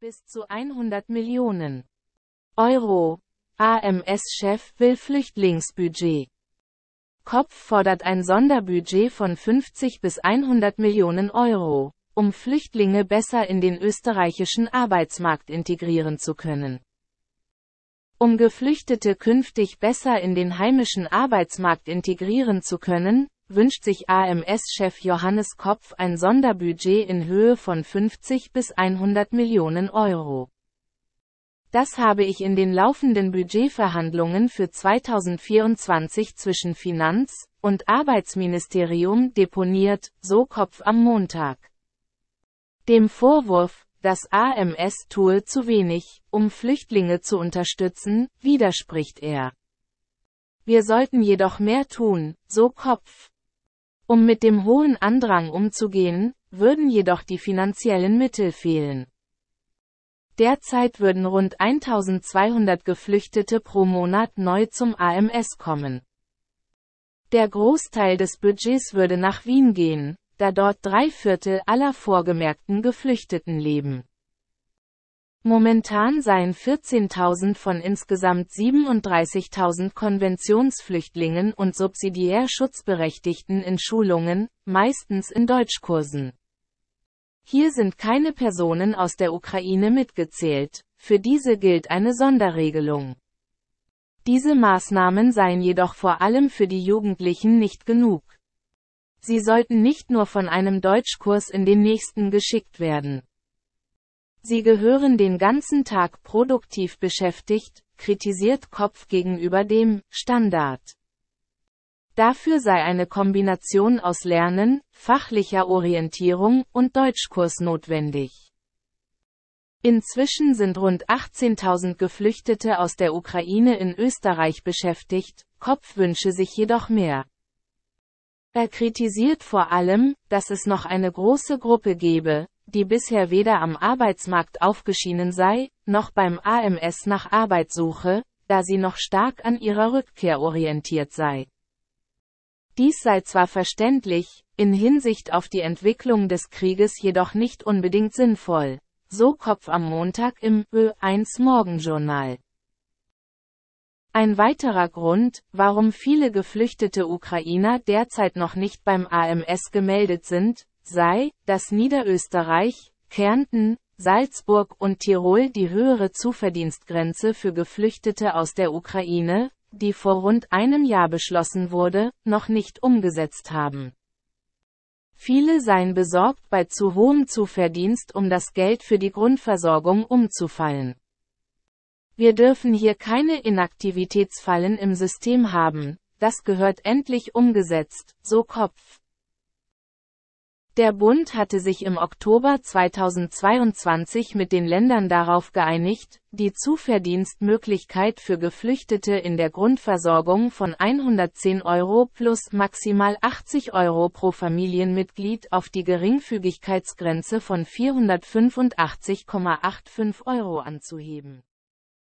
bis zu 100 Millionen Euro. AMS-Chef will Flüchtlingsbudget. Kopf fordert ein Sonderbudget von 50 bis 100 Millionen Euro, um Flüchtlinge besser in den österreichischen Arbeitsmarkt integrieren zu können. Um Geflüchtete künftig besser in den heimischen Arbeitsmarkt integrieren zu können, wünscht sich AMS-Chef Johannes Kopf ein Sonderbudget in Höhe von 50 bis 100 Millionen Euro. Das habe ich in den laufenden Budgetverhandlungen für 2024 zwischen Finanz- und Arbeitsministerium deponiert, so Kopf am Montag. Dem Vorwurf, dass AMS tue zu wenig, um Flüchtlinge zu unterstützen, widerspricht er. Wir sollten jedoch mehr tun, so Kopf. Um mit dem hohen Andrang umzugehen, würden jedoch die finanziellen Mittel fehlen. Derzeit würden rund 1200 Geflüchtete pro Monat neu zum AMS kommen. Der Großteil des Budgets würde nach Wien gehen, da dort drei Viertel aller vorgemerkten Geflüchteten leben. Momentan seien 14.000 von insgesamt 37.000 Konventionsflüchtlingen und subsidiär Schutzberechtigten in Schulungen, meistens in Deutschkursen. Hier sind keine Personen aus der Ukraine mitgezählt, für diese gilt eine Sonderregelung. Diese Maßnahmen seien jedoch vor allem für die Jugendlichen nicht genug. Sie sollten nicht nur von einem Deutschkurs in den nächsten geschickt werden. Sie gehören den ganzen Tag produktiv beschäftigt, kritisiert Kopf gegenüber dem Standard. Dafür sei eine Kombination aus Lernen, fachlicher Orientierung und Deutschkurs notwendig. Inzwischen sind rund 18.000 Geflüchtete aus der Ukraine in Österreich beschäftigt, Kopf wünsche sich jedoch mehr. Er kritisiert vor allem, dass es noch eine große Gruppe gebe, die bisher weder am Arbeitsmarkt aufgeschienen sei, noch beim AMS nach Arbeit suche, da sie noch stark an ihrer Rückkehr orientiert sei. Dies sei zwar verständlich, in Hinsicht auf die Entwicklung des Krieges jedoch nicht unbedingt sinnvoll. So Kopf am Montag im Ö1 Morgenjournal. Ein weiterer Grund, warum viele geflüchtete Ukrainer derzeit noch nicht beim AMS gemeldet sind, sei, dass Niederösterreich, Kärnten, Salzburg und Tirol die höhere Zuverdienstgrenze für Geflüchtete aus der Ukraine, die vor rund einem Jahr beschlossen wurde, noch nicht umgesetzt haben. Viele seien besorgt bei zu hohem Zuverdienst, um das Geld für die Grundversorgung umzufallen. Wir dürfen hier keine Inaktivitätsfallen im System haben, das gehört endlich umgesetzt, so Kopf. Der Bund hatte sich im Oktober 2022 mit den Ländern darauf geeinigt, die Zuverdienstmöglichkeit für Geflüchtete in der Grundversorgung von 110 Euro plus maximal 80 Euro pro Familienmitglied auf die Geringfügigkeitsgrenze von 485,85 Euro anzuheben.